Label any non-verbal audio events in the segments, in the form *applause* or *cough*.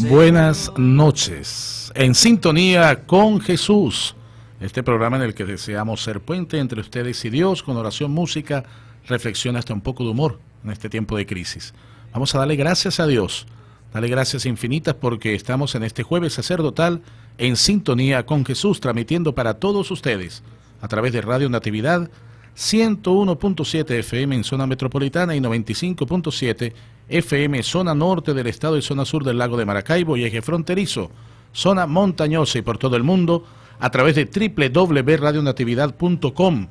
Buenas noches, en sintonía con Jesús, este programa en el que deseamos ser puente entre ustedes y Dios, con oración, música, reflexión, hasta un poco de humor en este tiempo de crisis. Vamos a darle gracias a Dios, Dale gracias infinitas porque estamos en este jueves sacerdotal en sintonía con Jesús, transmitiendo para todos ustedes a través de Radio Natividad 101.7 FM en zona metropolitana y 95.7 FM FM zona norte del estado y zona sur del lago de Maracaibo y eje fronterizo, zona montañosa y por todo el mundo a través de www.radionatividad.com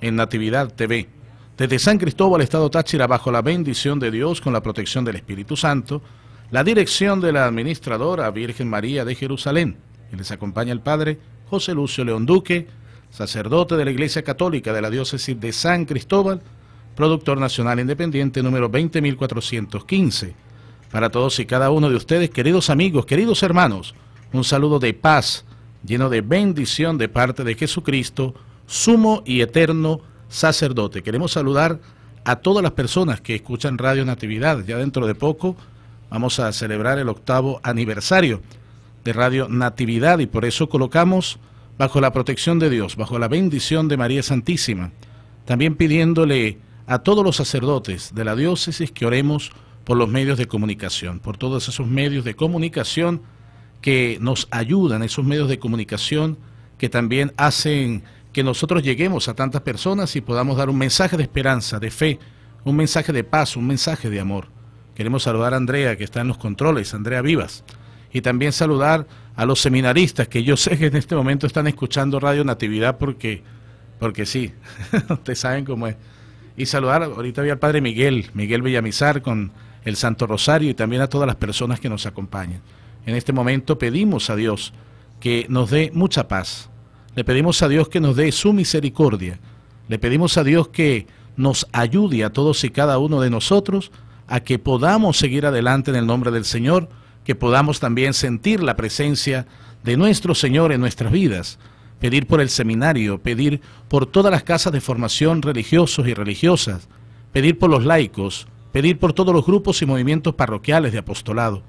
en Natividad TV. Desde San Cristóbal, Estado Táchira, bajo la bendición de Dios, con la protección del Espíritu Santo, la dirección de la administradora Virgen María de Jerusalén. Y les acompaña el Padre José Lucio León Duque, sacerdote de la Iglesia Católica de la Diócesis de San Cristóbal, productor nacional independiente número 20415. Para todos y cada uno de ustedes, queridos amigos, queridos hermanos, un saludo de paz, lleno de bendición de parte de Jesucristo, sumo y eterno sacerdote. Queremos saludar a todas las personas que escuchan Radio Natividad. Ya dentro de poco vamos a celebrar el octavo aniversario de Radio Natividad y por eso colocamos bajo la protección de Dios, bajo la bendición de María Santísima, también pidiéndole a todos los sacerdotes de la diócesis que oremos por los medios de comunicación, por todos esos medios de comunicación que nos ayudan, esos medios de comunicación que también hacen que nosotros lleguemos a tantas personas y podamos dar un mensaje de esperanza, de fe, un mensaje de paz, un mensaje de amor. Queremos saludar a Andrea, que está en los controles, Andrea Vivas, y también saludar a los seminaristas, que yo *laughs* sé que en este momento están escuchando Radio Natividad porque, porque sí, *laughs* ustedes saben cómo es y saludar, ahorita vi al Padre Miguel, Miguel Villamizar con el Santo Rosario y también a todas las personas que nos acompañan. En este momento pedimos a Dios que nos dé mucha paz, le pedimos a Dios que nos dé su misericordia, le pedimos a Dios que nos ayude a todos y cada uno de nosotros a que podamos seguir adelante en el nombre del Señor, que podamos también sentir la presencia de nuestro Señor en nuestras vidas pedir por el seminario, pedir por todas las casas de formación religiosos y religiosas, pedir por los laicos, pedir por todos los grupos y movimientos parroquiales de apostolado,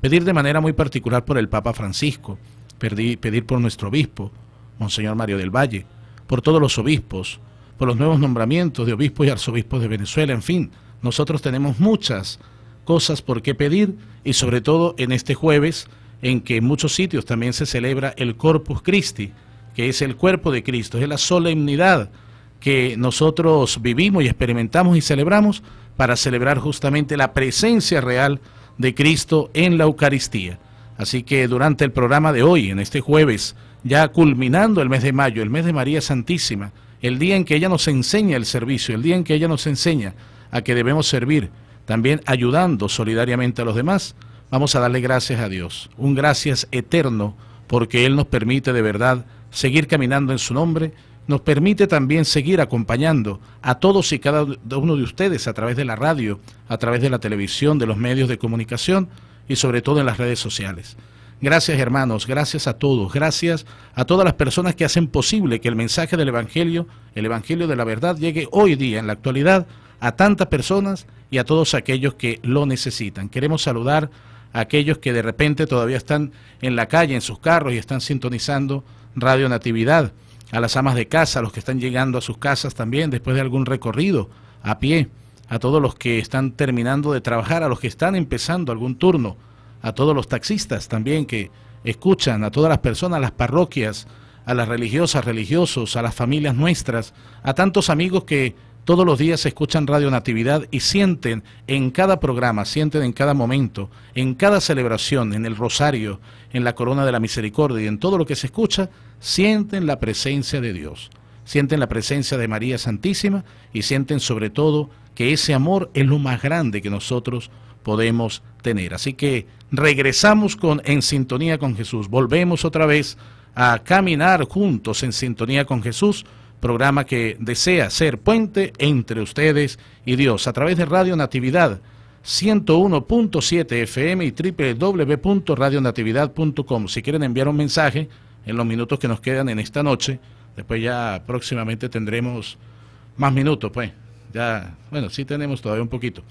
pedir de manera muy particular por el Papa Francisco, pedir por nuestro obispo, Monseñor Mario del Valle, por todos los obispos, por los nuevos nombramientos de obispos y arzobispos de Venezuela, en fin, nosotros tenemos muchas cosas por qué pedir y sobre todo en este jueves en que en muchos sitios también se celebra el Corpus Christi, que es el cuerpo de Cristo, es la solemnidad que nosotros vivimos y experimentamos y celebramos para celebrar justamente la presencia real de Cristo en la Eucaristía. Así que durante el programa de hoy, en este jueves, ya culminando el mes de mayo, el mes de María Santísima, el día en que ella nos enseña el servicio, el día en que ella nos enseña a que debemos servir, también ayudando solidariamente a los demás, vamos a darle gracias a Dios, un gracias eterno porque Él nos permite de verdad seguir caminando en su nombre, nos permite también seguir acompañando a todos y cada uno de ustedes a través de la radio, a través de la televisión, de los medios de comunicación y sobre todo en las redes sociales. Gracias hermanos, gracias a todos, gracias a todas las personas que hacen posible que el mensaje del Evangelio, el Evangelio de la verdad, llegue hoy día, en la actualidad, a tantas personas y a todos aquellos que lo necesitan. Queremos saludar a aquellos que de repente todavía están en la calle, en sus carros y están sintonizando Radio Natividad, a las amas de casa, a los que están llegando a sus casas también después de algún recorrido a pie, a todos los que están terminando de trabajar, a los que están empezando algún turno, a todos los taxistas también que escuchan, a todas las personas, a las parroquias, a las religiosas, religiosos, a las familias nuestras, a tantos amigos que todos los días escuchan Radio Natividad y sienten en cada programa, sienten en cada momento, en cada celebración, en el rosario, en la corona de la misericordia y en todo lo que se escucha, sienten la presencia de Dios, sienten la presencia de María Santísima y sienten sobre todo que ese amor es lo más grande que nosotros podemos tener. Así que regresamos con En sintonía con Jesús, volvemos otra vez a caminar juntos en sintonía con Jesús programa que desea ser puente entre ustedes y Dios a través de Radio Natividad 101.7 FM y www.radionatividad.com. Si quieren enviar un mensaje en los minutos que nos quedan en esta noche, después ya próximamente tendremos más minutos, pues. Ya, bueno, sí tenemos todavía un poquito.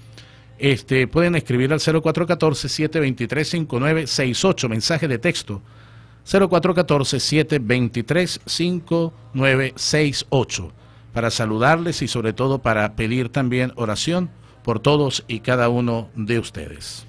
Este, pueden escribir al 0414-723-5968, mensaje de texto 0414-723-5968 para saludarles y sobre todo para pedir también oración por todos y cada uno de ustedes.